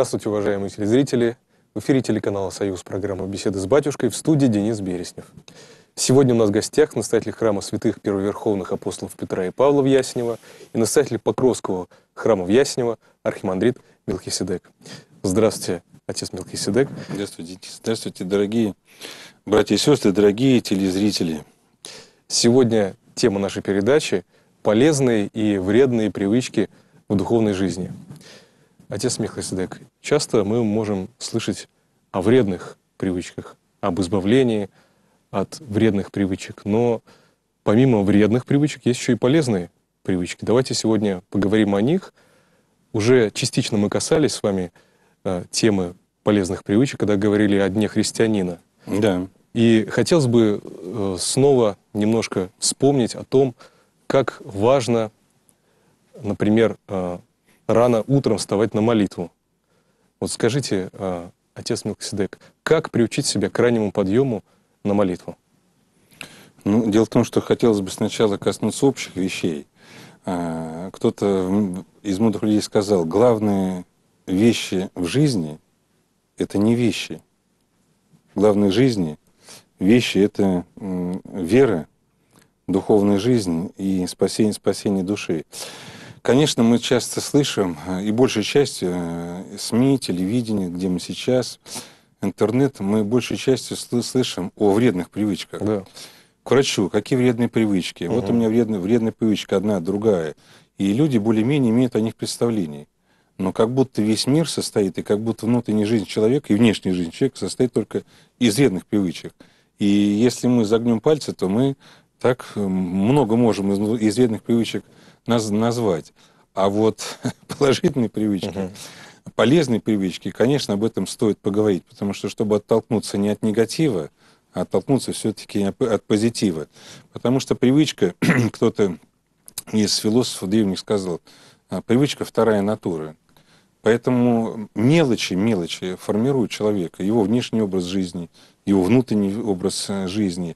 Здравствуйте, уважаемые телезрители. В эфире телеканала «Союз» программа «Беседы с батюшкой» в студии Денис Береснев. Сегодня у нас в гостях настоятель храма святых первоверховных апостолов Петра и Павла в Ясенево и настоятель Покровского храма в Ясенево архимандрит Мелхиседек. Здравствуйте, отец Мелхиседек. Здравствуйте, здравствуйте, дорогие братья и сестры, дорогие телезрители. Сегодня тема нашей передачи – полезные и вредные привычки в духовной жизни. Отец Мелхиседек, часто мы можем слышать о вредных привычках, об избавлении от вредных привычек. Но помимо вредных привычек есть еще и полезные привычки. Давайте сегодня поговорим о них. Уже частично мы касались с вами э, темы полезных привычек, когда говорили о дне христианина. Да. И хотелось бы э, снова немножко вспомнить о том, как важно, например, э, рано утром вставать на молитву. Вот скажите, э, отец Мелкоседек, как приучить себя к крайнему подъему на молитву? Ну, дело в том, что хотелось бы сначала коснуться общих вещей. Э, кто-то из мудрых людей сказал, главные вещи в жизни — это не вещи. Главные жизни — вещи — это вера, духовная жизнь и спасение, спасение души. Конечно, мы часто слышим, э, и большей частью э, СМИ, телевидение, где мы сейчас, интернет, мы большей частью слышим о вредных привычках. Да. К врачу, какие вредные привычки? Угу. Вот у меня вредная, вредная привычка одна, другая. И люди более-менее имеют о них представление. Но как будто весь мир состоит, и как будто внутренняя жизнь человека и внешняя жизнь человека состоит только из вредных привычек. И если мы загнем пальцы, то мы так э, много можем из, из вредных привычек наз, назвать. А вот положительные привычки, угу. полезные привычки, конечно, об этом стоит поговорить, потому что, чтобы оттолкнуться не от негатива, а оттолкнуться все-таки от позитива. Потому что привычка, кто-то из философов древних сказал, а, привычка вторая натура. Поэтому мелочи, мелочи формируют человека, его внешний образ жизни, его внутренний образ э, жизни.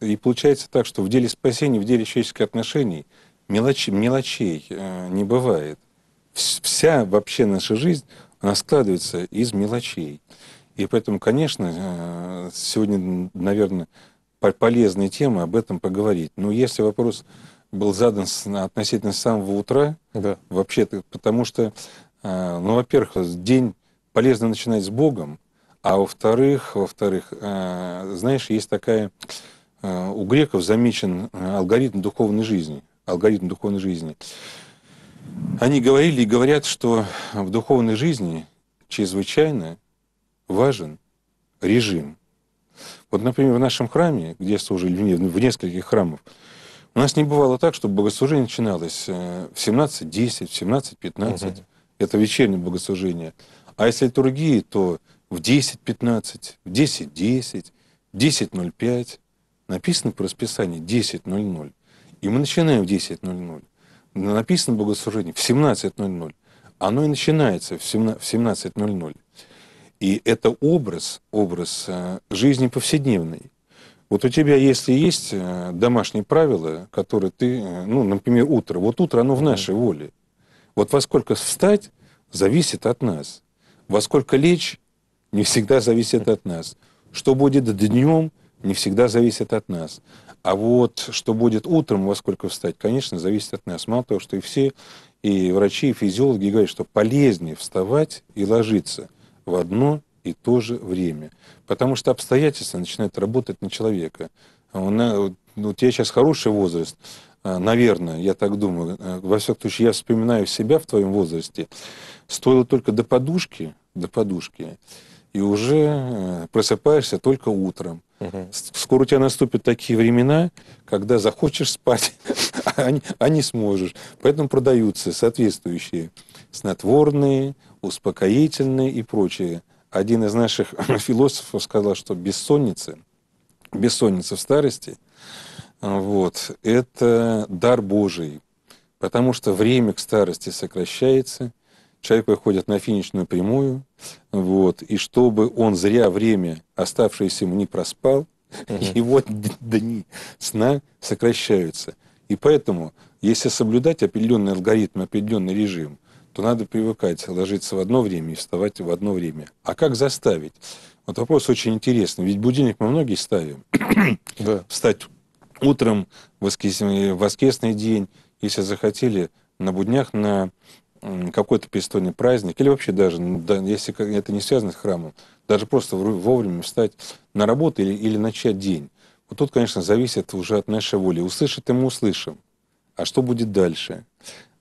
И получается так, что в деле спасения, в деле человеческих отношений – мелочи, мелочей э, не бывает. Вся вообще наша жизнь, она складывается из мелочей. И поэтому, конечно, э, сегодня, наверное, полезная тема об этом поговорить. Но если вопрос был задан относительно самого утра, да. вообще-то, потому что, э, ну, во-первых, день полезно начинать с Богом, а во-вторых, во-вторых, знаешь, есть такая, у греков замечен алгоритм духовной жизни – алгоритм духовной жизни, они говорили и говорят, что в духовной жизни чрезвычайно важен режим. Вот, например, в нашем храме, где служили, в нескольких храмов, у нас не бывало так, чтобы богослужение начиналось э, в 17.10, в 17.15. Это вечернее богослужение. А если другие, то в 10.15, в 10.10, в 10.05. Написано по расписанию 10.00. И мы начинаем в 10.00. Написано богослужение в 17.00. Оно и начинается в 17.00. И это образ, образ э, жизни повседневной. Вот у тебя, если есть э, домашние правила, которые ты, э, ну, например, утро, вот утро, оно в нашей воле. Вот во сколько встать, зависит от нас. Во сколько лечь, не всегда зависит от нас. Что будет днем, не всегда зависит от нас. А вот что будет утром, во сколько встать, конечно, зависит от нас. Мало того, что и все, и врачи, и физиологи говорят, что полезнее вставать и ложиться в одно и то же время. Потому что обстоятельства начинают работать на человека. А Он, ну, у тебя сейчас хороший возраст, а, наверное, я так думаю. А, во всяком случае, я вспоминаю себя в твоем возрасте. Стоило только до подушки, до подушки, и уже э, просыпаешься только утром. Угу. Скоро у тебя наступят такие времена, когда захочешь спать, а, а, не, сможешь. Поэтому продаются соответствующие снотворные, успокоительные и прочее. Один из наших философов сказал, что бессонница, бессонница в старости, вот, это дар Божий, потому что время к старости сокращается – человек выходит на финишную прямую, вот, и чтобы он зря время, оставшееся ему, не проспал, угу. его дни сна сокращаются. И поэтому, если соблюдать определенный алгоритм, определенный режим, то надо привыкать ложиться в одно время и вставать в одно время. А как заставить? Вот вопрос очень интересный. Ведь будильник мы многие ставим. Да. Встать утром, воскресный, воскресный день, если захотели, на буднях, на какой-то престольный праздник, или вообще даже, ну, если это не связано с храмом, даже просто вовремя встать на работу или, или начать день. Вот тут, конечно, зависит уже от нашей воли. услышит то мы услышим, а что будет дальше?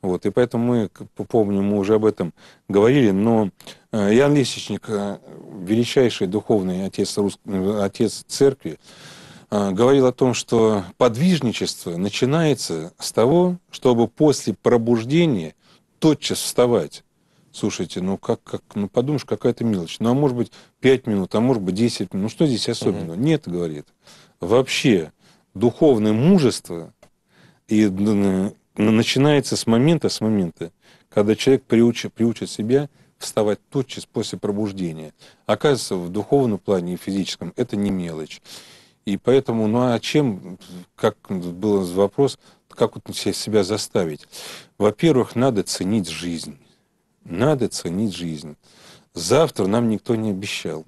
Вот, и поэтому мы, помню, мы уже об этом говорили, но Ян э, Лисичник, э, величайший духовный отец, рус... отец церкви, э, говорил о том, что подвижничество начинается с того, чтобы после пробуждения – тотчас вставать. Слушайте, ну как, как, ну подумаешь, какая-то мелочь. Ну а может быть 5 минут, а может быть 10 минут. Ну что здесь особенного? Нет, говорит. Вообще духовное мужество и начинается с момента, с момента, когда человек приучит, приучит себя вставать тотчас после пробуждения. Оказывается, в духовном плане и физическом это не мелочь. И поэтому, ну а чем, как был вопрос, как вот себя заставить? Во-первых, надо ценить жизнь. Надо ценить жизнь. Завтра нам никто не обещал.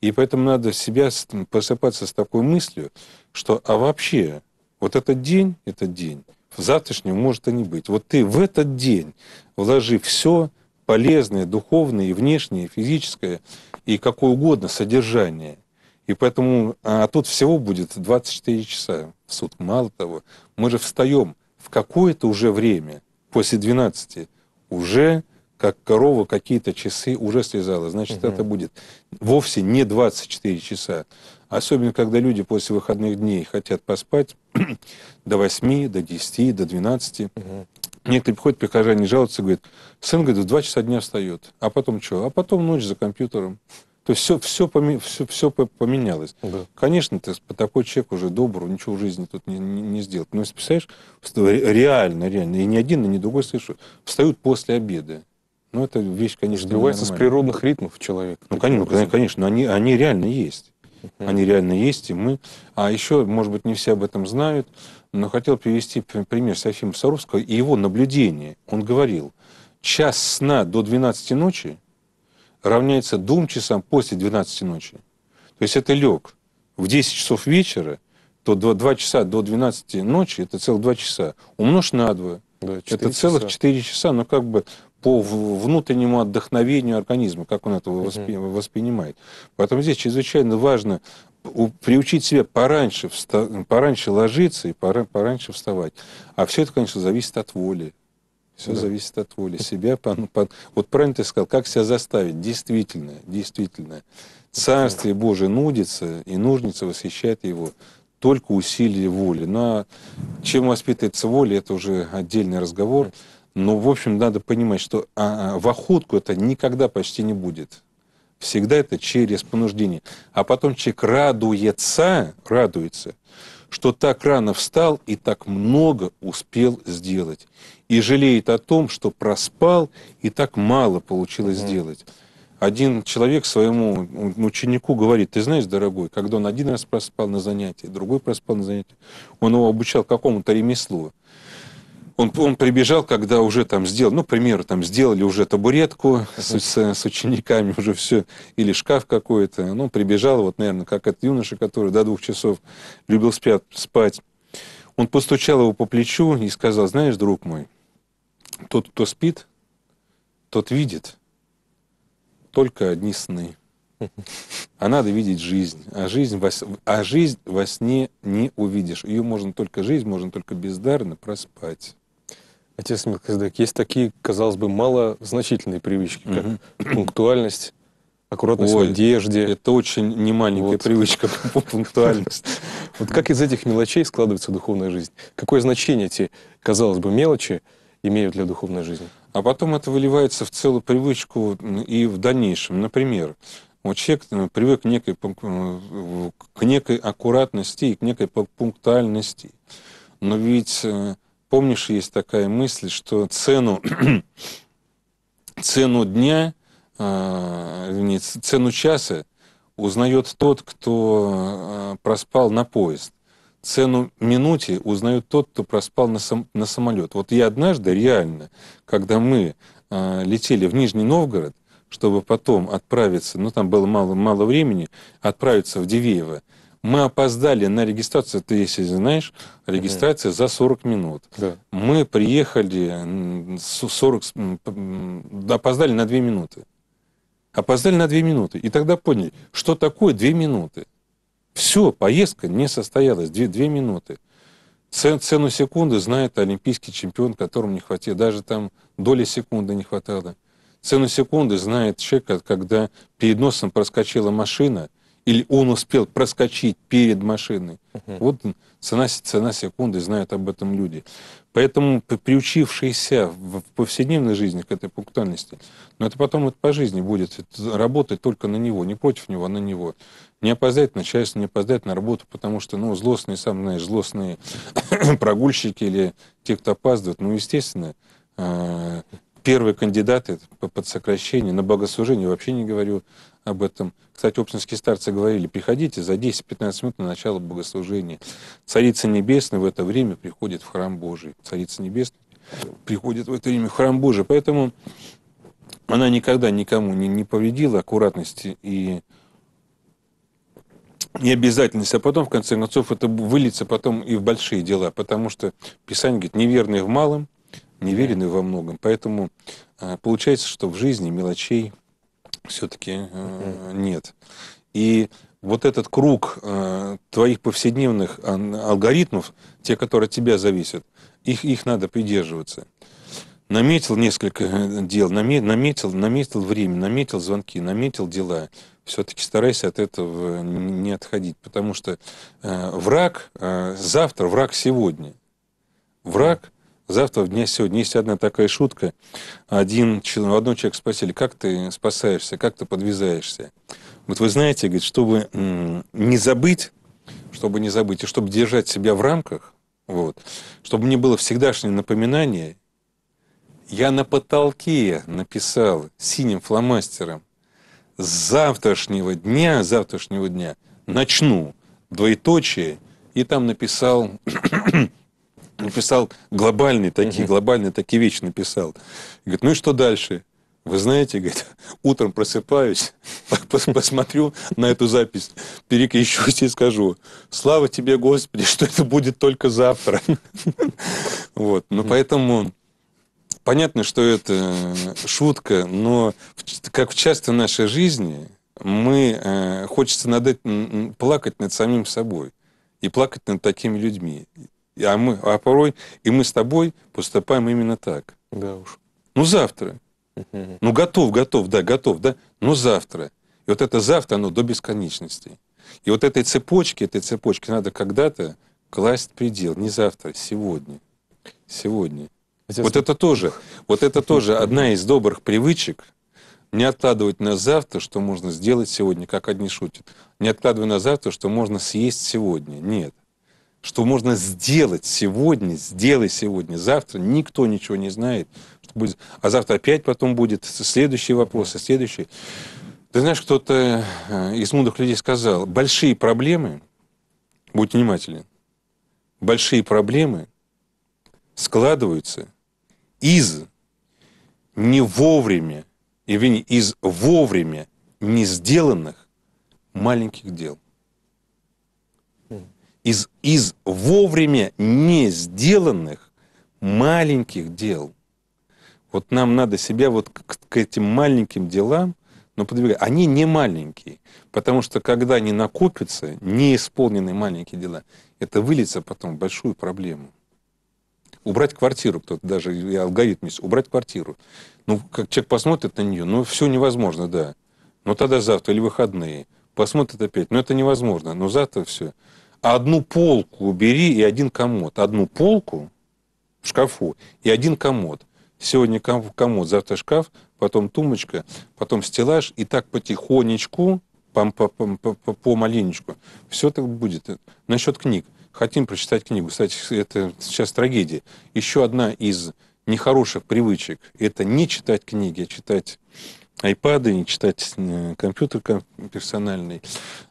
И поэтому надо себя просыпаться с такой мыслью, что а вообще вот этот день, этот день, в завтрашнем может и не быть. Вот ты в этот день вложи все полезное, духовное, и внешнее, и физическое, и какое угодно содержание – и поэтому а тут всего будет 24 часа в сутки. Мало того, мы же встаем в какое-то уже время, после 12, уже как корова какие-то часы уже слезала. Значит, угу. это будет вовсе не 24 часа. Особенно, когда люди после выходных дней хотят поспать до 8, до 10, до 12. Угу. Некоторые приходят, прихожане жалуются, говорят, сын, говорит, в 2 часа дня встает. А потом что? А потом ночь за компьютером. То есть все, все, поме, все, все поменялось. Да. Конечно, ты такой человек уже добрый, ничего в жизни тут не, не, не сделать. Но если представляешь, реально, реально, и ни один, и ни другой слышу, встают после обеда. Ну, это вещь, конечно, Сбивается с природных ритмов человек. Ну, конечно, конечно они, они реально есть. Uh-huh. Они реально есть, и мы... А еще, может быть, не все об этом знают, но хотел привести пример Софима Саровского и его наблюдение. Он говорил, час сна до 12 ночи – равняется двум часам после 12 ночи. То есть это лег в 10 часов вечера, то 2, 2 часа до 12 ночи, это целых 2 часа, умножь на 2. Да, это целых часа. 4 часа, но ну, как бы по внутреннему отдохновению организма, как он это угу. воспринимает. Поэтому здесь чрезвычайно важно приучить себя пораньше, пораньше ложиться и пораньше вставать. А все это, конечно, зависит от воли. Все да. зависит от воли. Себя, по, по, вот правильно ты сказал, как себя заставить? Действительно, действительно. Царствие Божие нудится, и нужница восхищает его только усилие воли. Но чем воспитывается воля, это уже отдельный разговор. Но, в общем, надо понимать, что а, а, в охотку это никогда почти не будет. Всегда это через понуждение. А потом человек радуется, радуется, что так рано встал и так много успел сделать. И жалеет о том, что проспал и так мало получилось сделать. Один человек своему ученику говорит, ты знаешь, дорогой, когда он один раз проспал на занятии, другой проспал на занятии, он его обучал какому-то ремеслу. Он, он прибежал, когда уже там сделал, ну, к примеру, там сделали уже табуретку с, с, с учениками, уже все, или шкаф какой-то. Ну, прибежал, вот, наверное, как этот юноша, который до двух часов любил спят, спать. Он постучал его по плечу и сказал, знаешь, друг мой, тот, кто спит, тот видит только одни сны. А надо видеть жизнь. А жизнь во, а жизнь во сне не увидишь. Ее можно только жизнь, можно только бездарно проспать. Отец Михаил Каздак, есть такие, казалось бы, малозначительные привычки, как угу. пунктуальность, аккуратность Ой, в одежде. Это очень немаленькая вот. привычка, пунктуальность. Вот как из этих мелочей складывается духовная жизнь? Какое значение эти, казалось бы, мелочи имеют для духовной жизни? А потом это выливается в целую привычку и в дальнейшем. Например, вот человек э, привык к некой, э, к некой аккуратности и к некой пунктуальности. Но ведь э, Помнишь, есть такая мысль, что цену, цену дня, э, цену часа узнает тот, кто а, проспал на поезд. Цену минуте узнает тот, кто проспал на, сам, на самолет. Вот я однажды реально, когда мы э, летели в Нижний Новгород, чтобы потом отправиться, ну там было мало, мало времени, отправиться в Дивеево, мы опоздали на регистрацию, ты если знаешь, регистрация mm-hmm. за 40 минут. Да. Мы приехали 40, опоздали на 2 минуты. Опоздали на 2 минуты. И тогда поняли, что такое 2 минуты. Все, поездка не состоялась, 2, 2 минуты. Цену секунды знает олимпийский чемпион, которому не хватило, даже там доли секунды не хватало. Цену секунды знает человек, когда перед носом проскочила машина – или он успел проскочить перед машиной. Угу. Вот цена, цена секунды, знают об этом люди. Поэтому приучившиеся в повседневной жизни к этой пунктуальности, но это потом это по жизни будет работать только на него, не против него, а на него. Не опоздать на не опоздать на работу, потому что, ну, злостные, сам знаешь, злостные прогульщики или те, кто опаздывает, ну, естественно, а, Первые кандидаты под сокращение на богослужение, вообще не говорю об этом. Кстати, оптинские старцы говорили, приходите за 10-15 минут на начало богослужения. Царица Небесная в это время приходит в храм Божий. Царица Небесная приходит в это время в храм Божий. Поэтому она никогда никому не, не повредила аккуратности и необязательность, а потом, в конце концов, это выльется потом и в большие дела, потому что Писание говорит, неверный в малом, неверены во многом. Поэтому э, получается, что в жизни мелочей все-таки э, нет. И вот этот круг э, твоих повседневных алгоритмов, те, которые от тебя зависят, их, их надо придерживаться. Наметил несколько дел, наметил, наметил время, наметил звонки, наметил дела. Все-таки старайся от этого не отходить, потому что враг завтра, враг сегодня. Враг – Завтра, в дня сегодня, есть одна такая шутка. Один, одного человека спросили, как ты спасаешься, как ты подвязаешься. Вот вы знаете, говорит, чтобы не забыть, чтобы не забыть, и чтобы держать себя в рамках, вот, чтобы мне было всегдашнее напоминание, я на потолке написал синим фломастером с завтрашнего дня, завтрашнего дня начну двоеточие, и там написал он писал глобальные такие, угу. глобальные такие вещи написал. И говорит, ну и что дальше? Вы знаете, говорит, утром просыпаюсь, посмотрю на эту запись, перекрещусь и скажу, слава тебе, Господи, что это будет только завтра. Вот, ну поэтому понятно, что это э, шутка, но как часто в нашей жизни мы, э, хочется над этим, плакать над самим собой и плакать над такими людьми а, мы, а порой и мы с тобой поступаем именно так. Да уж. Ну завтра. Ну готов, готов, да, готов, да, но завтра. И вот это завтра, оно до бесконечности. И вот этой цепочке, этой цепочке надо когда-то класть предел. Не завтра, сегодня. Сегодня. Отец... Вот это тоже, вот это тоже одна из добрых привычек, не откладывать на завтра, что можно сделать сегодня, как одни шутят. Не откладывай на завтра, что можно съесть сегодня. Нет что можно сделать сегодня, сделай сегодня, завтра, никто ничего не знает, что будет, а завтра опять потом будет следующий вопрос, и а следующий. Ты знаешь, кто-то э, из мудрых людей сказал, большие проблемы, будь внимателен, большие проблемы складываются из не вовремя, извини, из вовремя не сделанных маленьких дел из, из вовремя не сделанных маленьких дел. Вот нам надо себя вот к, к этим маленьким делам, но ну, подвигать. Они не маленькие, потому что когда они накопятся, неисполненные маленькие дела, это выльется потом в большую проблему. Убрать квартиру, кто-то даже и алгоритм есть, убрать квартиру. Ну, как человек посмотрит на нее, ну, все невозможно, да. Но ну, тогда завтра или выходные. Посмотрит опять, ну, это невозможно, но завтра все одну полку убери и один комод. Одну полку в шкафу и один комод. Сегодня комод, завтра шкаф, потом тумочка потом стеллаж. И так потихонечку, по, маленечку. Все так будет. Насчет книг. Хотим прочитать книгу. Кстати, это сейчас трагедия. Еще одна из нехороших привычек – это не читать книги, а читать айпады, не читать э, компьютер персональный.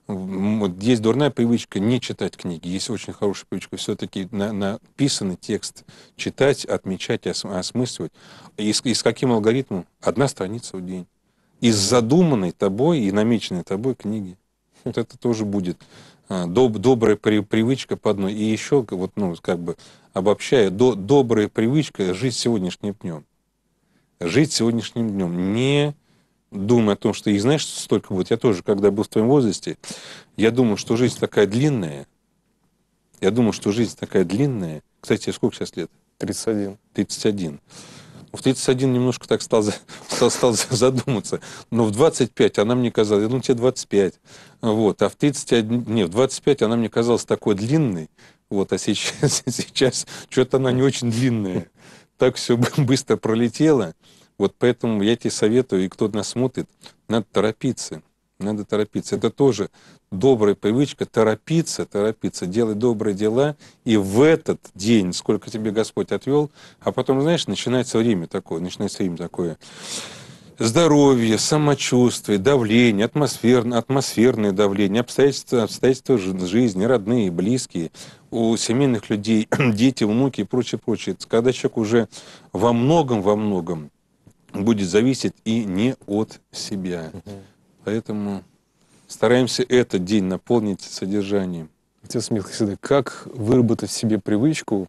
Вот есть дурная привычка не читать книги. Есть очень хорошая привычка все-таки написанный текст читать, отмечать, осмысливать. И с, и с каким алгоритмом? Одна страница в день. Из задуманной тобой и намеченной тобой книги. Вот это тоже будет э, доб, добрая при, привычка по одной. И еще, вот, ну, как бы обобщая, до, добрая привычка жить сегодняшним днем. Жить сегодняшним днем. Не думаю о том, что их, знаешь, столько будет. Я тоже, когда был в твоем возрасте, я думал, что жизнь такая длинная. Я думал, что жизнь такая длинная. Кстати, сколько сейчас лет? 31. 31. В 31 немножко так стал, стал, стал задуматься. Но в 25 она мне казалась, Ну думаю, тебе 25. Вот. А в 31, нет, в 25 она мне казалась такой длинной. Вот, а сейчас, сейчас что-то она не очень длинная. Так все быстро пролетело. Вот поэтому я тебе советую, и кто нас смотрит, надо торопиться. Надо торопиться. Это тоже добрая привычка, торопиться, торопиться, делать добрые дела. И в этот день, сколько тебе Господь отвел, а потом, знаешь, начинается время такое, начинается время такое. Здоровье, самочувствие, давление, атмосферное, атмосферное давление, обстоятельства, обстоятельства жизни, родные, близкие, у семейных людей, дети, внуки и прочее, прочее. Когда человек уже во многом, во многом будет зависеть и не от себя. Угу. Поэтому стараемся этот день наполнить содержанием. Отец Михаил, как выработать в себе привычку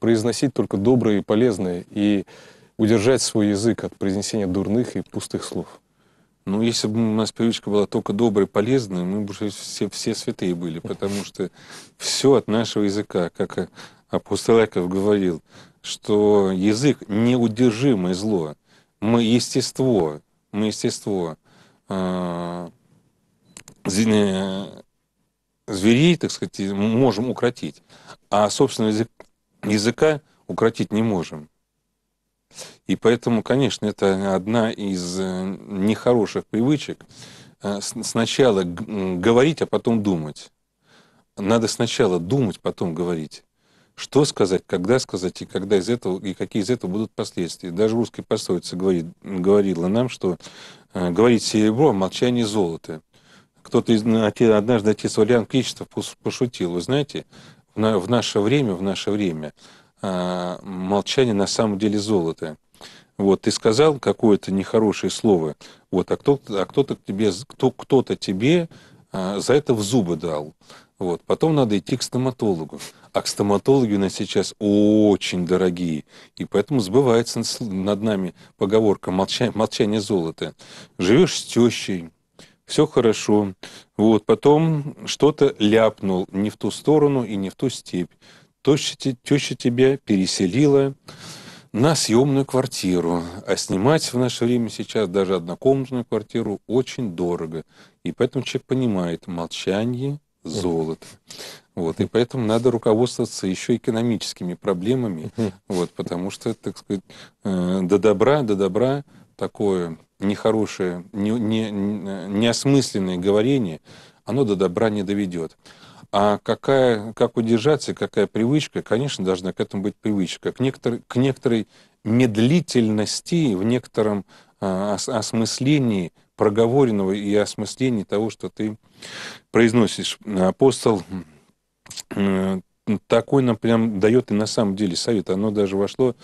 произносить только доброе и полезное и удержать свой язык от произнесения дурных и пустых слов? Ну, если бы у нас привычка была только доброй и полезной, мы бы уже все, все святые были, потому что все от нашего языка, как апостол Яков говорил, что язык — неудержимое зло мы естество, мы естество э, э, зверей, так сказать, можем укротить, а собственного языка, языка укротить не можем. И поэтому, конечно, это одна из э, нехороших привычек сначала говорить, а потом думать. Надо сначала думать, потом говорить что сказать, когда сказать и когда из этого и какие из этого будут последствия. Даже русская пословица говорит, говорила нам, что э, говорить серебро, а молчание золото. Кто-то из, однажды отец Валериан Кричетов пошутил, вы знаете, в, на, в наше время, в наше время э, молчание на самом деле золото. Вот ты сказал какое-то нехорошее слово, вот, а кто-то а кто тебе, кто, кто-то тебе э, за это в зубы дал. Вот. Потом надо идти к стоматологу. А к стоматологу у нас сейчас очень дорогие. И поэтому сбывается над нами поговорка «молчание, молчание золота». Живешь с тещей, все хорошо. Вот. Потом что-то ляпнул не в ту сторону и не в ту степь. Теща, теща тебя переселила на съемную квартиру. А снимать в наше время сейчас даже однокомнатную квартиру очень дорого. И поэтому человек понимает, молчание – золото. Вот, и поэтому надо руководствоваться еще экономическими проблемами, вот, потому что, так сказать, э, до добра, до добра такое нехорошее, не, не, неосмысленное говорение, оно до добра не доведет. А какая, как удержаться, какая привычка, конечно, должна к этому быть привычка, к, некотор, к некоторой медлительности, в некотором э, осмыслении проговоренного и осмысления того, что ты произносишь. Апостол такой нам прям дает и на самом деле совет. Оно даже вошло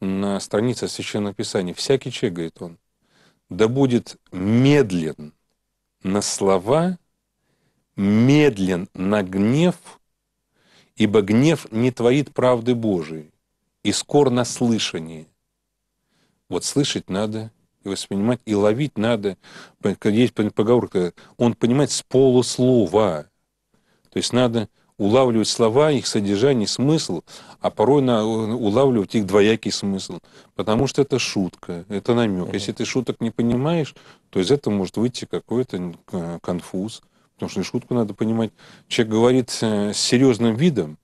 на странице Священного Писания. Всякий человек, говорит он, да будет медлен на слова, медлен на гнев, ибо гнев не творит правды Божией, и скор на слышание. Вот слышать надо воспринимать, и ловить надо, есть поговорка, он понимает с полуслова. То есть надо улавливать слова, их содержание, смысл, а порой на, э, улавливать их двоякий смысл. Потому что это шутка, это намек. Mm-hmm. Если ты шуток не понимаешь, то из этого может выйти какой-то э, конфуз. Потому что шутку надо понимать. Человек говорит э, с серьезным видом,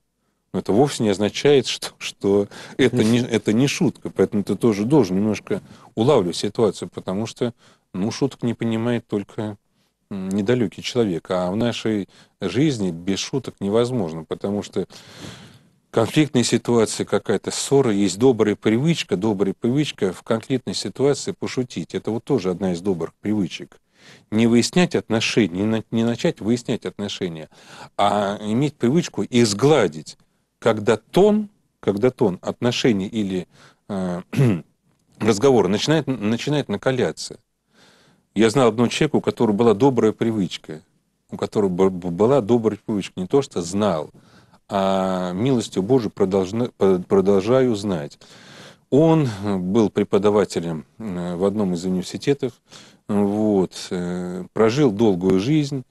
но это вовсе не означает, что, что это, не, это не шутка. Поэтому ты тоже должен немножко улавливать ситуацию, потому что ну, шуток не понимает только недалекий человек. А в нашей жизни без шуток невозможно, потому что конфликтная ситуация какая-то, ссора, есть добрая привычка, добрая привычка в конкретной ситуации пошутить. Это вот тоже одна из добрых привычек не выяснять отношения, не, начать выяснять отношения, а иметь привычку их сгладить когда тон, когда тон отношений или э, разговора начинает, начинает накаляться. Я знал одного человека, у которого была добрая привычка, у которого была добрая привычка, не то что знал, а милостью Божией продолжаю, продолжаю знать. Он был преподавателем э, в одном из университетов, вот, э, прожил долгую жизнь,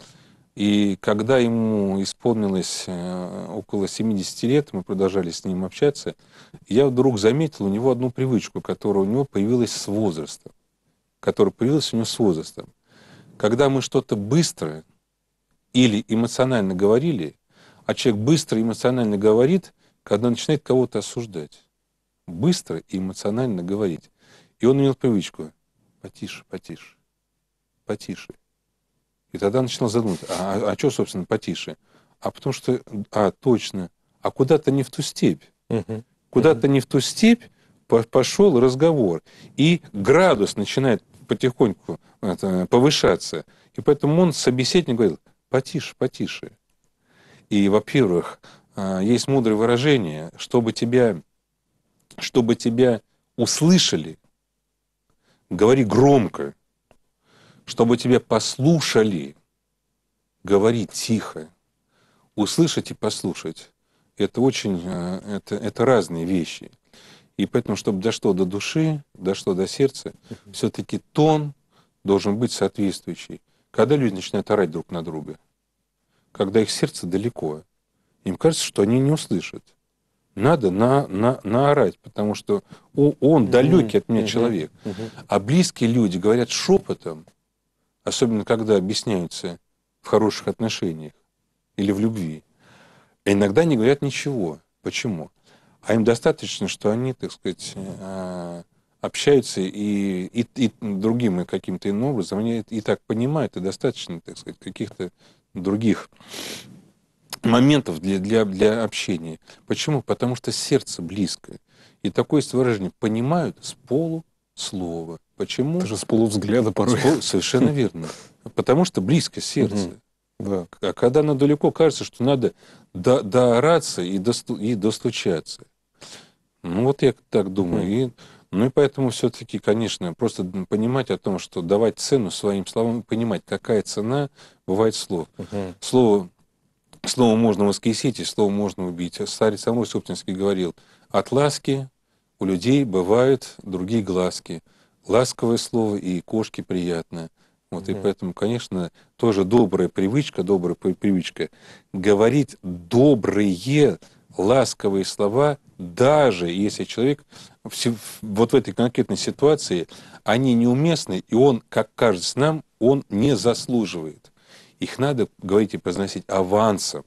и когда ему исполнилось э, около 70 лет, мы продолжали с ним общаться, я вдруг заметил у него одну привычку, которая у него появилась с возрастом. Которая появилась у него с возрастом. Когда мы что-то быстро или эмоционально говорили, а человек быстро эмоционально говорит, когда начинает кого-то осуждать. Быстро и эмоционально говорить. И он имел привычку потише, потише, потише. И тогда начинал задумываться, а, а что, собственно, потише? А потому что, а, точно, а куда-то не в ту степь. Угу. Куда-то угу. не в ту степь пошел разговор. И градус начинает потихоньку это, повышаться. И поэтому он собеседник говорил, потише, потише. И, во-первых, а, есть мудрое выражение, чтобы тебя, чтобы тебя услышали, говори громко чтобы тебе послушали, говори тихо, услышать и послушать, это очень, э, это, это разные вещи. И поэтому, чтобы дошло до души, дошло до сердца, все-таки тон должен быть соответствующий. Когда люди начинают орать друг на друга, когда их сердце далеко, им кажется, что они не услышат. Надо на, на, наорать, потому что он, далекий от меня человек. А близкие люди говорят шепотом, особенно когда объясняются в хороших отношениях или в любви, а иногда не говорят ничего. Почему? А им достаточно, что они, так сказать, а, общаются и, и, и другим и каким-то иным образом, они и так понимают, и достаточно, так сказать, каких-то других моментов для, для, для общения. Почему? Потому что сердце близкое. И такое выражение понимают с полу слово. Почему? Даже с полувзгляда порой. С пол... Совершенно верно. Потому что близко сердце. Да. А когда оно далеко, кажется, что надо до, доораться и, досту, и достучаться. Ну, вот я так думаю. И, ну, и поэтому все-таки, конечно, просто понимать о том, что давать цену своим словам, понимать, какая цена бывает слов. Слово, слово можно воскресить, и слово можно убить. Старец Амур Собтинский говорил, от ласки у людей бывают другие глазки. Ласковое слово и кошки приятно. Вот, да. и поэтому, конечно, тоже добрая привычка, добрая привычка говорить добрые, ласковые слова, даже если человек вот в этой конкретной ситуации, они неуместны, и он, как кажется нам, он не заслуживает. Их надо говорить и произносить авансом.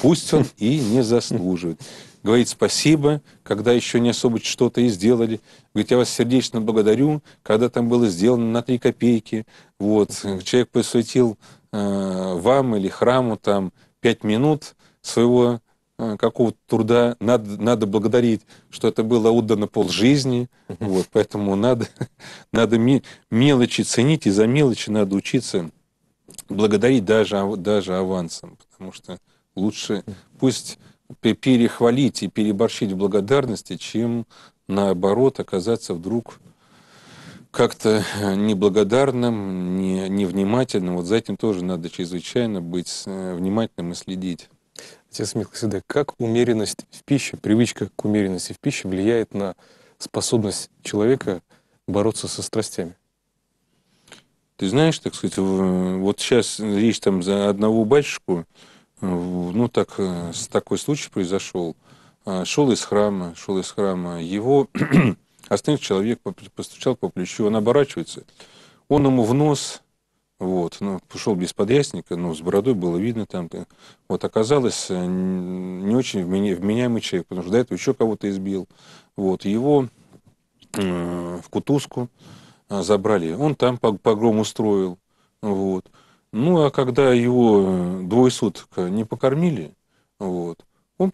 Пусть он и не заслуживает. Говорит спасибо, когда еще не особо что-то и сделали. Говорит, я вас сердечно благодарю, когда там было сделано на три копейки. Вот. Человек посвятил э, вам или храму там пять минут своего э, какого-то труда. Надо, надо благодарить, что это было отдано полжизни. Вот. Поэтому надо, надо мелочи ценить, и за мелочи надо учиться благодарить даже, даже авансом, потому что лучше пусть перехвалить и переборщить в благодарности, чем наоборот оказаться вдруг как-то э, неблагодарным, не, невнимательным. Вот за этим тоже надо чрезвычайно быть э, внимательным и следить. Отец Милкосиде, как умеренность в пище, привычка к умеренности в пище влияет на способность человека бороться со страстями? Ты знаешь, так сказать, э, вот сейчас речь там за одного батюшку, ну так, э, с такой случай произошел. А, шел из храма, шел из храма, его остановил человек, постучал по плечу, он оборачивается, он ему в нос, вот, ну, пошел без подрясника, ну, с бородой было видно там. Вот оказалось э, не очень вменяемый человек, потому что до этого еще кого-то избил. Вот, его э, в кутузку а, забрали. Он там погром устроил. Вот. Ну, а когда его э, двое суток э, не покормили, вот, он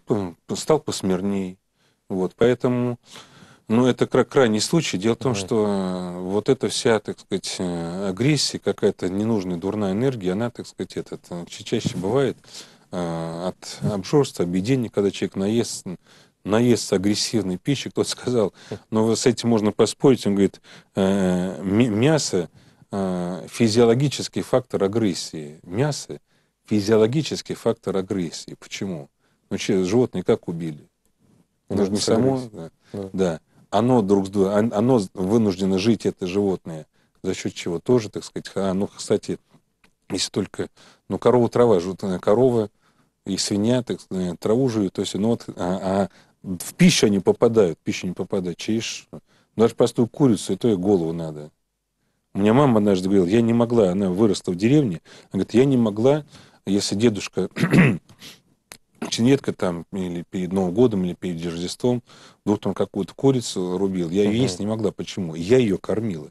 стал посмирней. Вот, поэтому, ну, это крайний случай. Дело в том, что э, вот эта вся, так сказать, агрессия, какая-то ненужная дурная энергия, она, так сказать, этот, чаще бывает от обжорства, объедения, когда человек наест, наестся агрессивной пищи. Кто-то сказал, но «Ну, с этим можно поспорить. Он говорит, мясо Э, физиологический фактор агрессии. Мясо – физиологический фактор агрессии. Почему? Ну, че, животные как убили? Оно же не само... Да. да. Оно друг с другом, оно вынуждено жить, это животное, за счет чего тоже, так сказать. А, ну, кстати, если только... Ну, корова трава, животная э, корова и свинья, так сказать, э, траву жуют. То есть, ну вот, а, а в пищу они попадают, в пищу не попадают. Чаешь, ну, даже простую курицу, и то и голову надо меня мама однажды говорила, я не могла, она выросла в деревне, она говорит, я не могла, если дедушка очень редко там, или перед Новым годом, или перед Рождеством, вдруг там какую-то курицу рубил, я ее угу. есть не могла. Почему? Я ее кормила.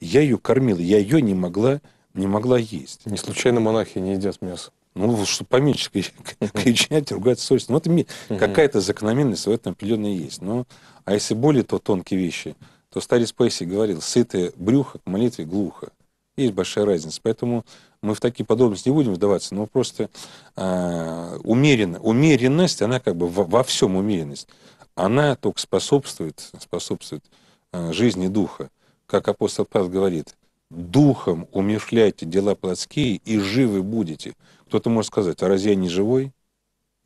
Я ее кормила, я ее не могла, не могла есть. Не случайно монахи не едят мясо. Ну, что поменьше кричать, ругать совесть. Ну, это какая-то закономерность в этом определенно есть. Но, а если более то тонкие вещи – то Старис Пейси говорил, сытое брюхо к молитве глухо. Есть большая разница. Поэтому мы в такие подобности не будем вдаваться, но просто э, а, умеренно, умеренность, она как бы во, во всем умеренность, она только способствует, способствует э, жизни духа. Как апостол Павел говорит, духом умешляйте дела плотские и живы будете. Кто-то может сказать, а разве я не живой?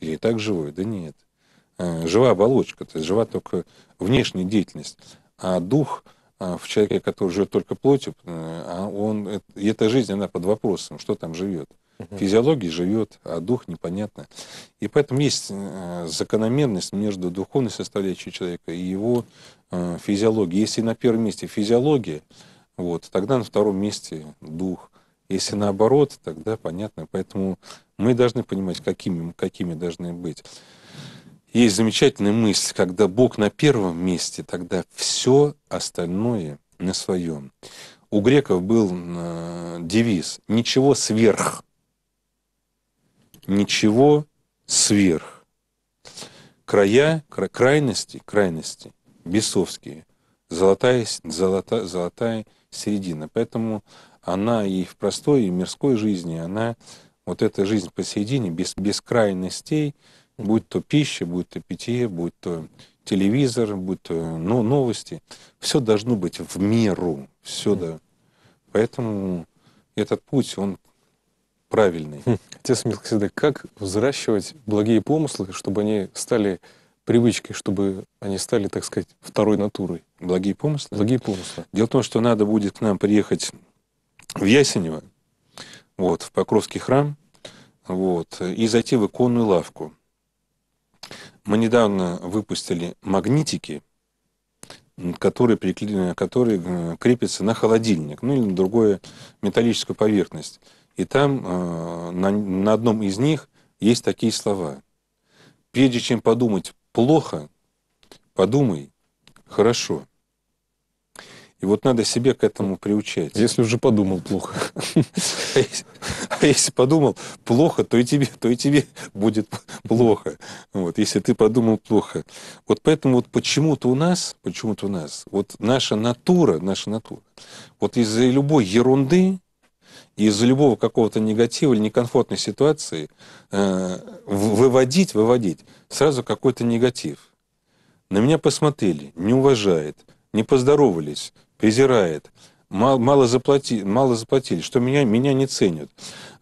Я и так живой. Да нет. А, жива оболочка, то есть жива только внешняя деятельность. А дух а, в человеке, который живет только плотью, э, а он, э, и эта жизнь, она под вопросом, что там живет. Физиология живет, а дух непонятно. И поэтому есть э, закономерность между духовной составляющей человека и его физиологией. Если на первом месте физиология, вот, тогда на втором месте дух. Если наоборот, тогда понятно. Поэтому мы должны понимать, какими, какими должны быть. Есть замечательная мысль, когда Бог на первом месте, тогда все остальное на своем. У греков был э, девиз «Ничего сверх». Ничего сверх. Края, крайности, крайности, бесовские. Золотая, золота, золотая середина. Поэтому она и в простой, и в мирской жизни, она, вот эта жизнь посередине, без, без крайностей – будь то пища, будь то питье, будь то телевизор, будь то ну, новости. Все должно быть в меру. Все, да. Поэтому этот путь, он правильный. Хм. Отец Милкосида, как взращивать благие помыслы, чтобы они стали привычкой, чтобы они стали, так сказать, второй натурой? Благие помыслы? Благие помыслы. Дело в том, что надо будет к нам приехать в Ясенево, вот, в Покровский храм, вот, и зайти в иконную лавку. Мы недавно выпустили магнитики, которые, прикле... которые э, крепятся на холодильник, ну или на другую металлическую поверхность. И там э, на, на одном из них есть такие слова. Прежде чем подумать плохо, подумай хорошо. И вот надо себе к этому приучать. Если уже подумал плохо. А, а если подумал плохо, то и тебе, то и тебе будет плохо. Вот, если ты подумал плохо. Вот поэтому вот почему-то у нас, почему-то у нас, вот наша натура, наша натура, вот из-за любой ерунды, из-за любого какого-то негатива или некомфортной ситуации э, выводить, выводить сразу какой-то негатив. На меня посмотрели, не уважает, не поздоровались, презирает. Мало, мало, заплати, мало заплатили, что меня, меня не ценят.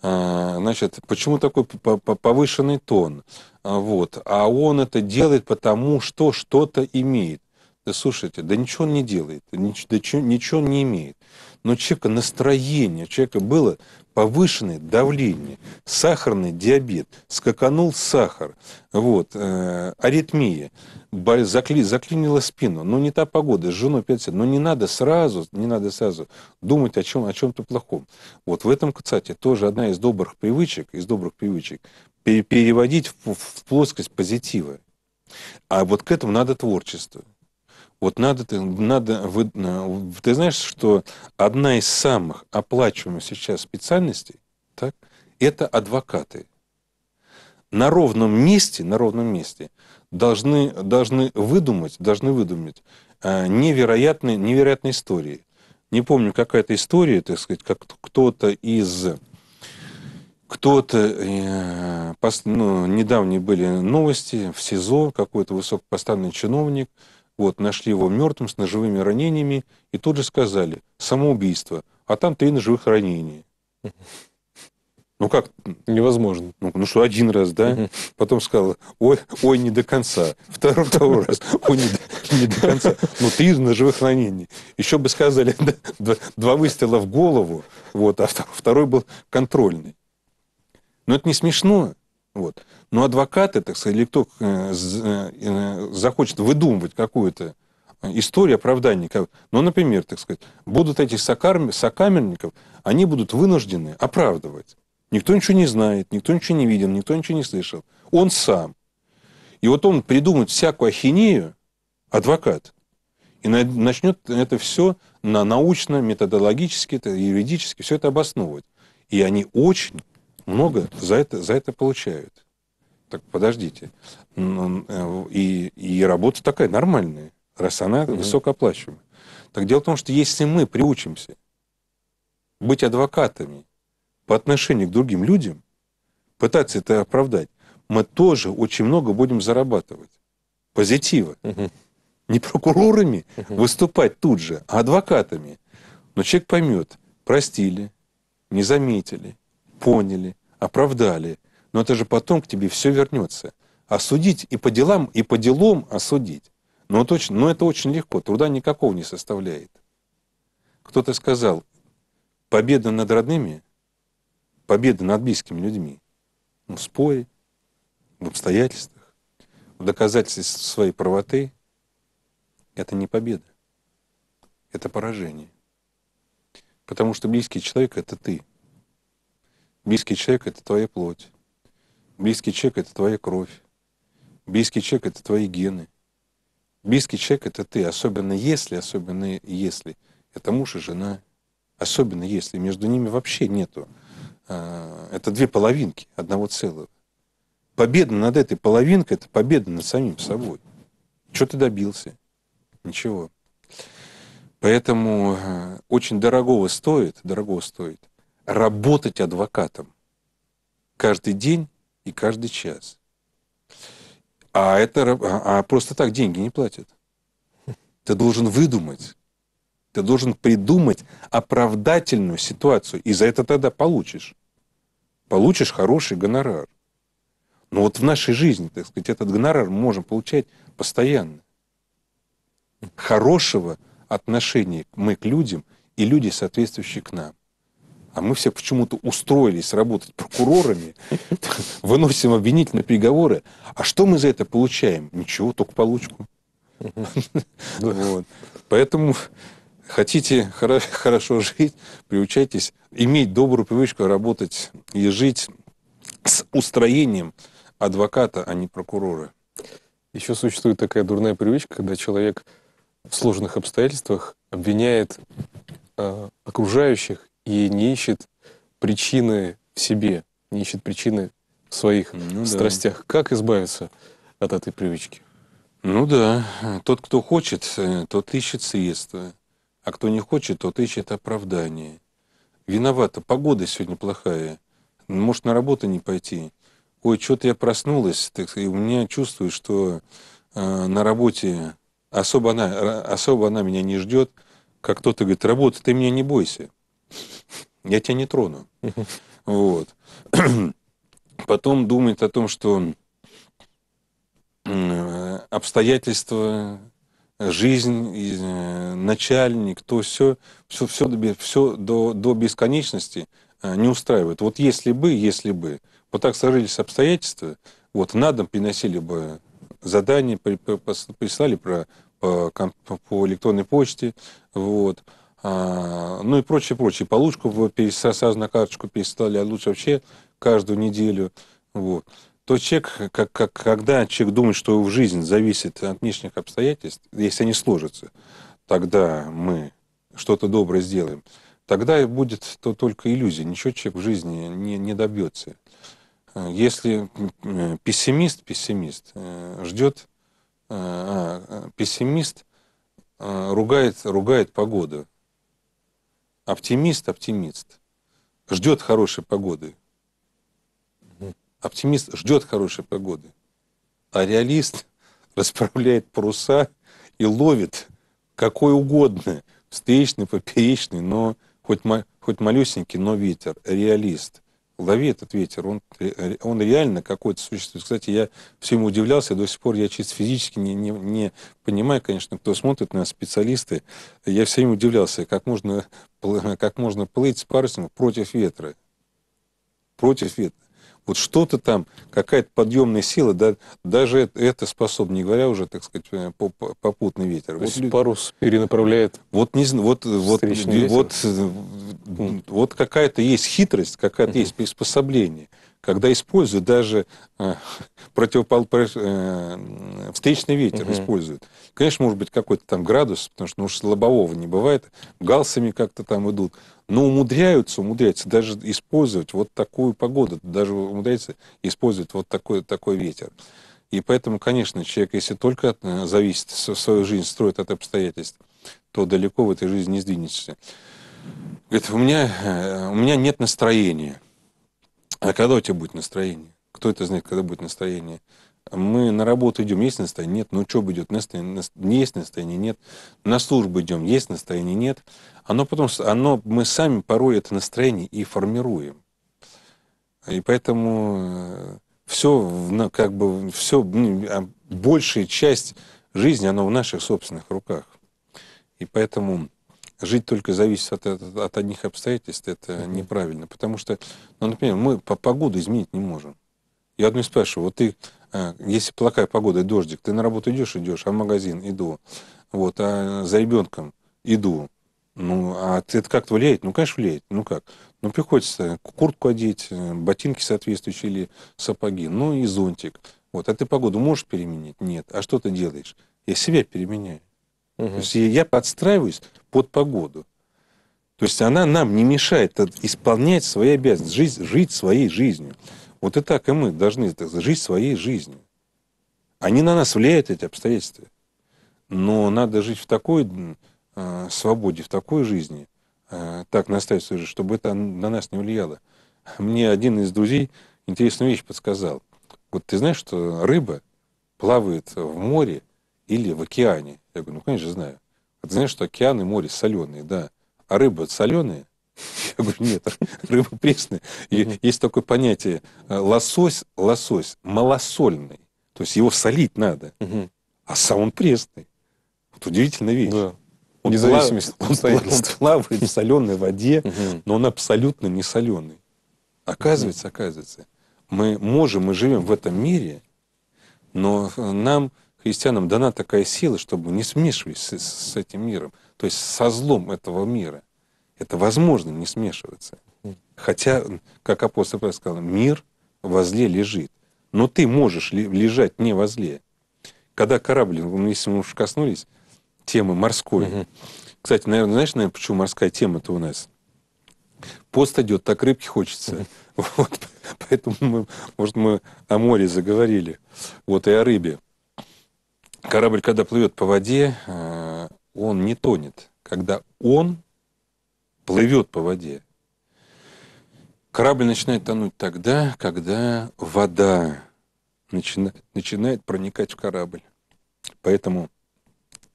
А, значит, почему такой повышенный тон? А, вот. А он это делает потому, что что-то имеет. Да слушайте, да ничего он не делает, ничего, ничего он не имеет но человека настроение, у человека было повышенное давление, сахарный диабет, скаканул сахар, вот, э, аритмия, боль, закли, заклинила спину, ну не та погода, с женой 50, но ну, не надо сразу, не надо сразу думать о, чем, о чем-то плохом. Вот в этом, кстати, тоже одна из добрых привычек, из добрых привычек, переводить в, в плоскость позитива. А вот к этому надо творчество. Вот надо, ты надо вы, ты знаешь, что одна из самых оплачиваемых сейчас специальностей, так, это адвокаты. На ровном месте, на ровном месте должны, должны выдумать, должны выдумать э, невероятные, невероятные истории. Не помню, какая-то история, так сказать, как кто-то из кто-то, э, ну, недавние были новости, в СИЗО какой-то высокопоставленный чиновник – вот, нашли его мертвым с ножевыми ранениями, и тут же сказали, самоубийство, а там три ножевых ранения. Ну как? Невозможно. Ну, ну что, один раз, да? Потом сказал, ой, ой, не до конца. Второй, второй раз, ой, не до, не до конца. Ну три ножевых ранения. Еще бы сказали, да, два выстрела в голову, вот, а второй был контрольный. Но это не смешно. Вот. Но адвокаты, так сказать, или кто э, э, э, захочет выдумывать какую-то историю оправдания, ну, например, так сказать, будут эти сокамерников, они будут вынуждены оправдывать. Никто ничего не знает, никто ничего не видел, никто ничего не слышал. Он сам. И вот он придумает всякую ахинею, адвокат, и начнет это все на научно, методологически, юридически все это обосновывать. И они очень много за это, за это получают. Так подождите. Ну, и, и работа такая нормальная, раз она mm высокооплачиваемая. Так дело в том, что если мы приучимся быть адвокатами по отношению к другим людям, пытаться это оправдать, мы тоже очень много будем зарабатывать. Позитива. Угу. Не прокурорами угу. выступать тут же, а адвокатами. Но человек поймет, простили, не заметили, поняли, оправдали. Но это же потом к тебе все вернется. Осудить и по делам, и по делам осудить. Но, точно, но это очень легко, труда никакого не составляет. Кто-то сказал, победа над родными, победа над близкими людьми. Ну, в споре, в обстоятельствах, в доказательстве своей правоты – это не победа, это поражение. Потому что близкий человек – это ты – Близкий человек — это твоя плоть. Близкий человек — это твоя кровь. Близкий человек — это твои гены. Близкий человек — это ты, особенно если, особенно если это муж и жена. Особенно если между ними вообще нету. А, это две половинки одного целого. Победа над этой половинкой — это победа над самим собой. Что ты добился? Ничего. Поэтому а, очень дорогого стоит, дорого стоит работать адвокатом каждый день и каждый час. А это а, а просто так деньги не платят. Ты должен выдумать, ты должен придумать оправдательную ситуацию, и за это тогда получишь. Получишь хороший гонорар. Но вот в нашей жизни, так сказать, этот гонорар мы можем получать постоянно. Хорошего отношения мы к людям и люди, соответствующие к нам. А мы все почему-то устроились работать прокурорами, выносим обвинительные приговоры. А что мы за это получаем? Ничего, только получку. Поэтому хотите хорошо жить, приучайтесь иметь добрую привычку работать и жить с устроением адвоката, а не прокурора. Еще существует такая дурная привычка, когда человек в сложных обстоятельствах обвиняет э, окружающих и не ищет причины в себе, не ищет причины в своих ну, страстях. Да. Как избавиться от этой привычки? Ну да, тот, кто хочет, э, тот ищет средства, а кто не хочет, тот ищет оправдание. Виновата, погода сегодня плохая, может на работу не пойти. Ой, что-то я проснулась, так, и у меня чувствую, что э, на работе особо она, э, особо она меня не ждет, как кто-то говорит, работа, ты меня не бойся я тебя не трону. Вот. Потом думает о том, что э, обстоятельства, жизнь, э, начальник, то все, все, все, все до, до бесконечности э, не устраивает. Вот если бы, если бы, вот так сложились обстоятельства, вот на дом приносили бы задание, прислали про, по, по электронной почте, вот, а, ну и прочее, прочее. Получку пересразу на карточку переслали, а лучше вообще каждую неделю. Вот. То человек, как, как, когда человек думает, что его жизнь зависит от внешних обстоятельств, если они сложатся, тогда мы что-то доброе сделаем. Тогда и будет то только иллюзия, ничего человек в жизни не, не добьется. Э, если э, пессимист, пессимист э, ждет, а, пессимист ругает, ругает погоду, Оптимист, оптимист. Ждет хорошей погоды. Оптимист ждет хорошей погоды. А реалист расправляет паруса и ловит какой угодно, встречный, поперечный, но хоть, хоть малюсенький, но ветер. Реалист – лови этот ветер, он, он реально какой-то существует. Кстати, я всему удивлялся, до сих пор я чисто физически не, не, не понимаю, конечно, кто смотрит на специалисты, я все время удивлялся, как можно, как можно плыть с парусом против ветра. Против ветра вот что-то там, какая-то подъемная сила, да, даже это, это способно, не говоря уже, так сказать, э, попутный ветер. вот есть парус перенаправляет. Вот не знаю, вот вот вот, вот, э, вот какая-то есть хитрость, какая-то есть приспособление когда используют даже э, противопол... э, встречный ветер угу. используют. Конечно, может быть, какой-то там градус, потому что ну, уж лобового не бывает, галсами как-то там идут. Но умудряются, умудряются даже использовать вот такую погоду, даже умудряются использовать вот такой, такой ветер. И поэтому, конечно, человек, если только э, зависит, свою жизнь строит от обстоятельств, то далеко в этой жизни не сдвинешься. Говорит, у меня, э, у меня нет настроения. А когда у тебя будет настроение? Кто это знает, когда будет настроение? Мы на работу идем, есть настроение, нет. На ну, учебу идет, настроение, не есть настроение, нет. На службу идем, есть настроение, нет. Оно потом, оно, мы сами порой это настроение и формируем. И поэтому э, все, как бы, все, ну, а большая часть жизни, оно в наших собственных руках. И поэтому жить только зависит от, от, от одних обстоятельств, это mm-hmm. неправильно. Потому что, ну, например, мы по погоду изменить не можем. Я одну спрашиваю, вот ты, э, если плохая погода, дождик, ты на работу идешь, идешь, а в магазин иду, вот, а за ребенком иду. Ну, а это как-то влияет? Ну, конечно, влияет. Ну, как? Ну, приходится куртку одеть, э, ботинки соответствующие или сапоги, ну, и зонтик. Вот, а ты погоду можешь переменить? Нет. А что ты делаешь? Я себя переменяю. Угу. То есть я подстраиваюсь под погоду. То есть она нам не мешает исполнять свои обязанности, жить, жить своей жизнью. Вот и так и мы должны жить своей жизнью. Они на нас влияют, эти обстоятельства. Но надо жить в такой э, свободе, в такой жизни, э, так настаиваться, чтобы это на нас не влияло. Мне один из друзей интересную вещь подсказал. Вот ты знаешь, что рыба плавает в море или в океане я говорю, ну, конечно, знаю. А ты знаешь, что океаны, море соленые, да. А рыба соленые? Я говорю, нет, рыба пресная. И есть такое понятие э, лосось, лосось малосольный. То есть его солить надо. А сам он пресный. Вот удивительная вещь. Да. Он Независимость плав... обстоятельств. Он плавает в соленой воде, но он абсолютно не соленый. Оказывается, оказывается, мы можем, мы живем в этом мире, но э, нам христианам дана такая сила, чтобы не смешивались с, с этим миром, то есть со злом этого мира. Это возможно не смешиваться. Хотя, как апостол Павел сказал, мир во зле лежит. Но ты можешь лежать не во зле. Когда корабль, если мы уж коснулись темы морской, угу. кстати, наверное, знаешь, наверное, почему морская тема-то у нас? Пост идет, так рыбки хочется. Вот, поэтому, мы, может, мы о море заговорили, вот и о рыбе. Корабль, когда плывет по воде, э, он не тонет. Когда он плывет по воде, корабль начинает тонуть тогда, когда вода начина, начинает проникать в корабль. Поэтому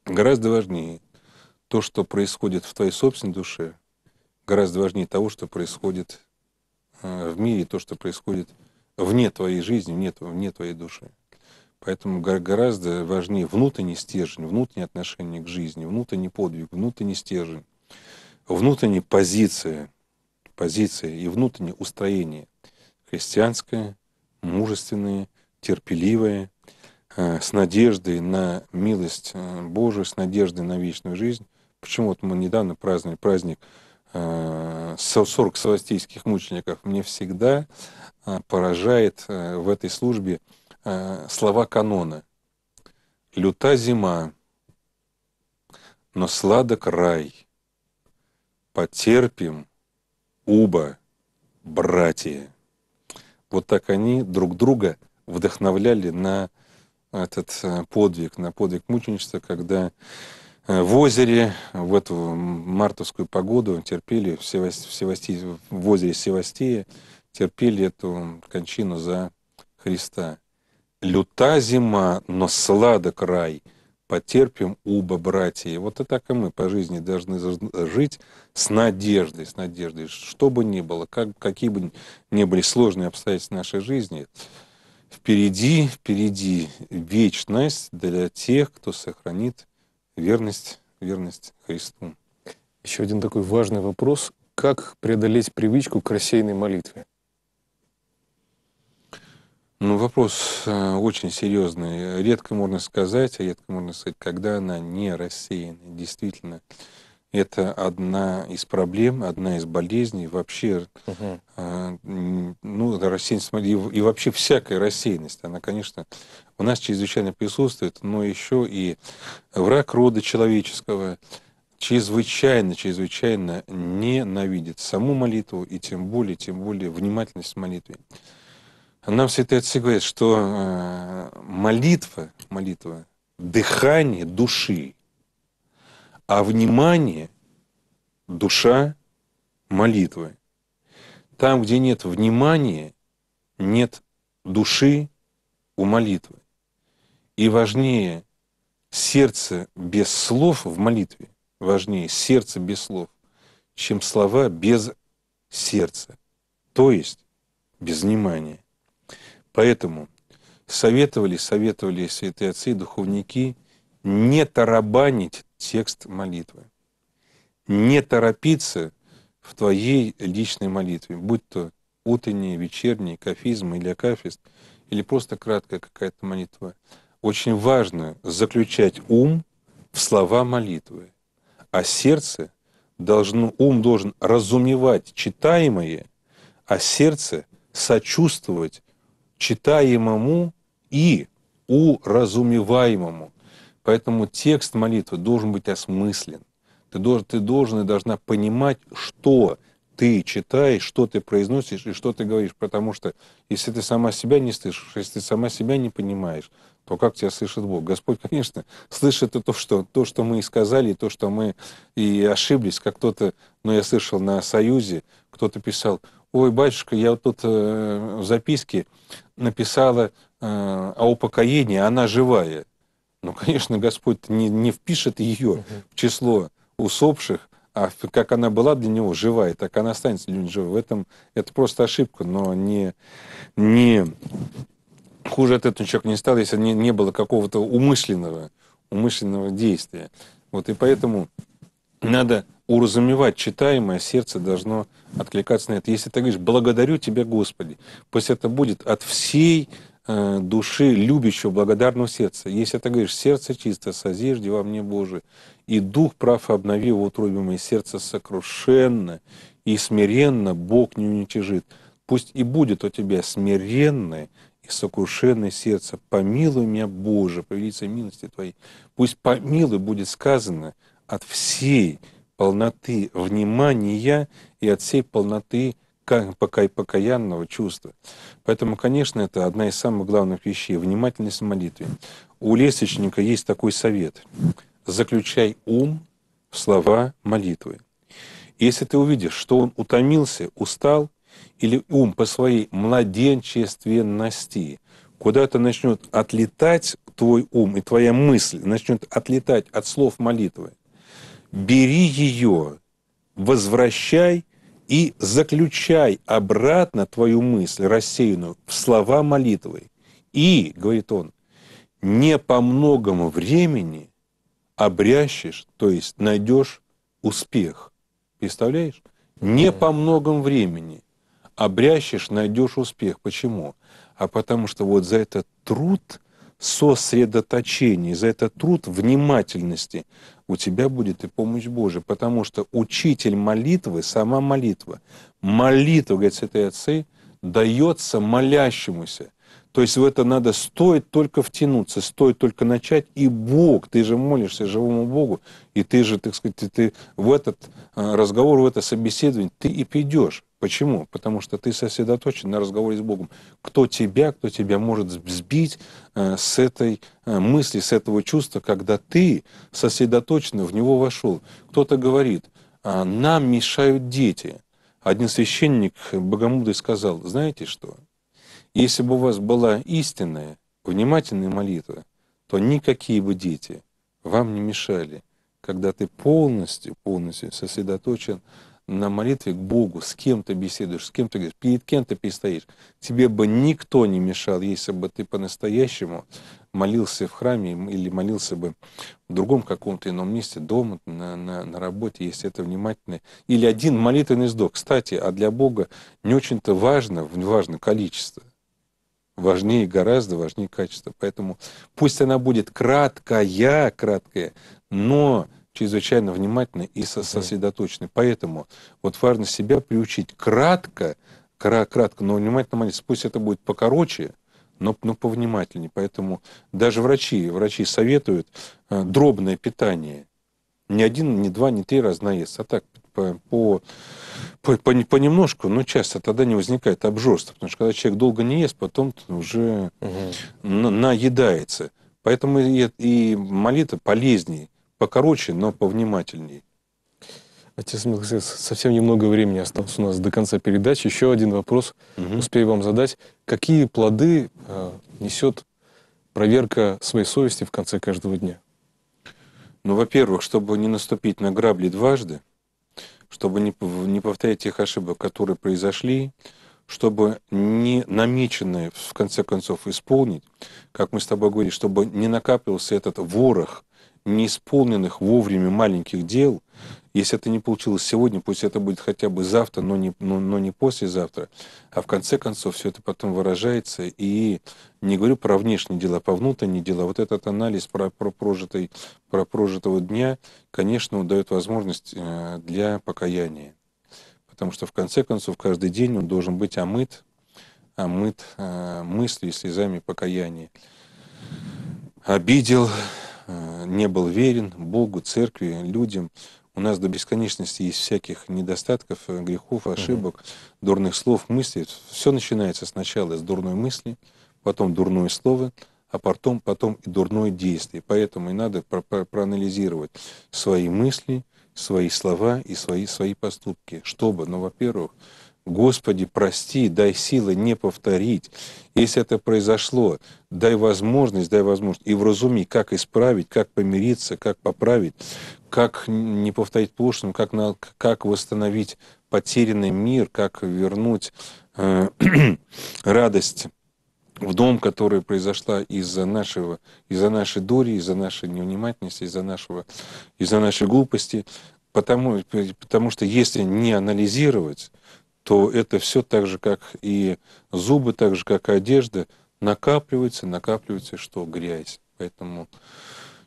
гораздо важнее то, что происходит в твоей собственной душе, гораздо важнее того, что происходит э, в мире, то, что происходит вне твоей жизни, вне, вне твоей души. Поэтому гораздо важнее внутренний стержень, внутреннее отношение к жизни, внутренний подвиг, внутренний стержень, внутренняя позиция, позиция и внутреннее устроение. Христианское, мужественное, терпеливое, э, с надеждой на милость э, Божию, с надеждой на вечную жизнь. Почему вот мы недавно праздновали праздник 40 э, савастийских мучеников. Мне всегда поражает в этой службе Э, слова канона. «Люта зима, но сладок рай, потерпим, уба, братья». Вот так они друг друга вдохновляли на этот э, подвиг, на подвиг мученичества, когда э, в озере в эту мартовскую погоду терпели в, Севаст... в, Севасти... в озере Севастия терпели эту кончину за Христа люта зима, но сладок рай, потерпим оба братья. Вот и так и мы по жизни должны жить с надеждой, с надеждой, что бы ни было, как, какие бы ни были сложные обстоятельства нашей жизни, впереди, впереди вечность для тех, кто сохранит верность, верность Христу. Еще один такой важный вопрос. Как преодолеть привычку к рассеянной молитве? Ну, вопрос э, очень серьезный. Редко можно сказать, а редко можно сказать, когда она не рассеяна. Действительно, это одна из проблем, одна из болезней вообще, угу. ну, рассеянность, и, вообще всякая рассеянность, она, конечно, у нас чрезвычайно присутствует, но еще и враг рода человеческого чрезвычайно, чрезвычайно ненавидит саму молитву и тем более, тем более внимательность молитвы. молитве. Нам Святой Отцы говорит, что э, молитва, молитва, дыхание души, а внимание – душа молитвы. Там, где нет внимания, нет души у молитвы. И важнее сердце без слов в молитве, важнее сердце без слов, чем слова без сердца, то есть без внимания. Поэтому советовали, советовали святые отцы и духовники не тарабанить текст молитвы, не торопиться в твоей личной молитве, будь то утренний, вечерний, кафизм или акафист, или просто краткая какая-то молитва. Очень важно заключать ум в слова молитвы, а сердце должно, ум должен разумевать читаемое, а сердце сочувствовать читаемому и уразумеваемому. Поэтому текст молитвы должен быть осмыслен. Ты должен, ты должен и должна понимать, что ты читаешь, что ты произносишь и что ты говоришь. Потому что если ты сама себя не слышишь, если ты сама себя не понимаешь, то как тебя слышит Бог? Господь, конечно, слышит то, что, то, что мы и сказали, и то, что мы и ошиблись. Как кто-то, ну я слышал на Союзе, кто-то писал, ой, батюшка, я вот тут э, в записке написала э, о упокоении, она живая. Ну, конечно, Господь не, не впишет ее угу. в число усопших, а как она была для него живая, так она останется для него живой. В этом это просто ошибка, но не, не хуже от этого человек не стал, если не, не было какого-то умышленного, умышленного действия. Вот и поэтому надо уразумевать читаемое, сердце должно откликаться на это. Если ты говоришь «благодарю Тебя, Господи», пусть это будет от всей э, души любящего, благодарного сердца. Если ты говоришь «сердце чисто, созижди во мне, Боже, и дух прав обнови в утробе мое сердце сокрушенно и смиренно Бог не уничижит». Пусть и будет у тебя смиренное и сокрушенное сердце. Помилуй меня, Боже, по великой милости Твоей. Пусть помилуй будет сказано – от всей полноты внимания и от всей полноты покаянного чувства. Поэтому, конечно, это одна из самых главных вещей – внимательность в молитве. У лестничника есть такой совет – заключай ум в слова молитвы. Если ты увидишь, что он утомился, устал, или ум по своей младенчественности куда-то начнет отлетать твой ум и твоя мысль начнет отлетать от слов молитвы – бери ее, возвращай и заключай обратно твою мысль рассеянную в слова молитвы. И, говорит он, не по многому времени обрящешь, то есть найдешь успех. Представляешь? Не по многому времени обрящешь, найдешь успех. Почему? А потому что вот за этот труд – сосредоточении, за этот труд внимательности у тебя будет и помощь Божия, потому что учитель молитвы, сама молитва, молитва, говорит святые отцы, дается молящемуся. То есть в это надо, стоит только втянуться, стоит только начать, и Бог, ты же молишься живому Богу, и ты же, так сказать, ты в этот э, разговор, в это собеседование, ты и пойдешь. Почему? Потому что ты сосредоточен на разговоре с Богом. Кто тебя, кто тебя может сбить э, с этой э, мысли, с этого чувства, когда ты сосредоточен в него вошел. Кто-то говорит, «А, нам мешают дети. Один священник Богомудрый сказал, знаете что, если бы у вас была истинная, внимательная молитва, то никакие бы дети вам не мешали, когда ты полностью, полностью сосредоточен на молитве к Богу, с кем ты беседуешь, с кем ты говоришь, перед кем ты перестоишь. Тебе бы никто не мешал, если бы ты по-настоящему молился в храме или молился бы в другом каком-то ином месте, дома, на, на, на работе, если это внимательно. Или один молитвенный сдох. Кстати, а для Бога не очень-то важно, важно количество – важнее, гораздо важнее качество. Поэтому пусть она будет краткая, краткая, но чрезвычайно внимательны и сосредоточены. Поэтому вот важно себя приучить кратко, кратко, но внимательно молиться. Пусть это будет покороче, но, но повнимательнее. Поэтому даже врачи, врачи советуют э, дробное питание. Не один, не два, не три раза наесться, а так по, по, по, понемножку, но часто тогда не возникает обжорство, потому что когда человек долго не ест, потом уже угу. на, наедается. Поэтому и, и молитва полезнее, покороче, но повнимательнее. Отец Милкосерд, совсем немного времени осталось у нас до конца передачи. Еще один вопрос угу. успею вам задать. Какие плоды э, несет проверка своей совести в конце каждого дня? Ну, во-первых, чтобы не наступить на грабли дважды, чтобы не, не повторять тех ошибок, которые произошли, чтобы не намеченные в конце концов, исполнить, как мы с тобой говорили, чтобы не накапливался этот ворох неисполненных вовремя маленьких дел, если это не получилось сегодня, пусть это будет хотя бы завтра, но не, но, но не послезавтра. А в конце концов все это потом выражается. И не говорю про внешние дела, про внутренние дела. Вот этот анализ про, про, прожитый, про прожитого дня, конечно, дает возможность э, для покаяния. Потому что в конце концов каждый день он должен быть омыт, омыт э, мыслью и слезами покаяния. Обидел, э, не был верен Богу, церкви, людям, у нас до бесконечности есть всяких недостатков, э, грехов, ошибок, угу. дурных слов, мыслей. Все начинается сначала с дурной мысли, потом дурное слово, а потом, потом и дурное действие. Поэтому и надо про про проанализировать свои мысли, свои слова и свои, свои поступки. Чтобы, ну, во-первых, Господи, прости, дай силы не повторить. Если это произошло, дай возможность, дай возможность. И вразуми, как исправить, как помириться, как поправить, как не повторить пошлину, как, на, как восстановить потерянный мир, как вернуть э, радость в дом, которая произошла из-за нашего, из-за нашей дури, из-за нашей невнимательности, из-за нашего, из-за нашей глупости. Потому, потому что если не анализировать, то это все так же, как и зубы, так же, как и одежда, накапливается, накапливается что? Грязь. Поэтому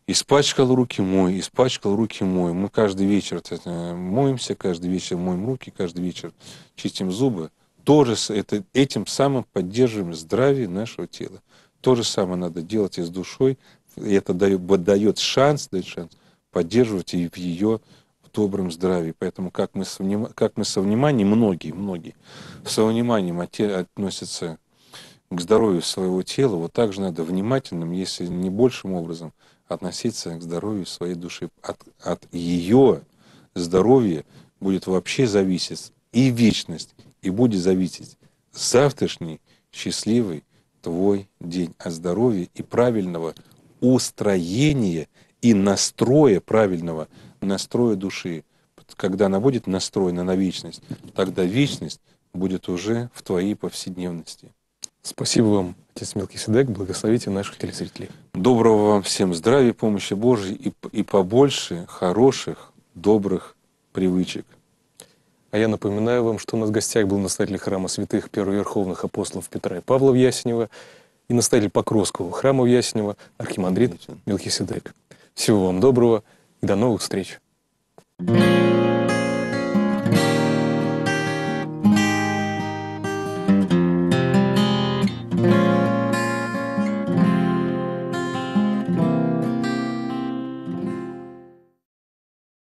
испачкал руки мой, испачкал руки мой. Мы каждый вечер моемся, каждый вечер моем руки, каждый вечер чистим зубы. Тоже это, этим самым поддерживаем здравие нашего тела. То же самое надо делать и с душой. И это дает, дает шанс, дает шанс поддерживать и в ее добром здравии. Поэтому как мы, как мы со вниманием, многие, многие, со вниманием относятся к здоровью своего тела, вот так же надо внимательным, если не большим образом, относиться к здоровью своей души. От, от ее здоровья будет вообще зависеть и вечность, и будет зависеть завтрашний счастливый твой день от а здоровья и правильного устроения и настроя правильного настроя души. Когда она будет настроена на вечность, тогда вечность будет уже в твоей повседневности. Спасибо вам, отец Мелкиседек. Благословите наших телезрителей. Доброго вам всем здравия, помощи Божьей и, и побольше хороших, добрых привычек. А я напоминаю вам, что у нас в гостях был настоятель храма святых первоверховных апостолов Петра и Павла в Ясенево и настоятель Покровского храма в Ясенево архимандрит Мелхиседек. Всего вам доброго. До новых встреч! thank you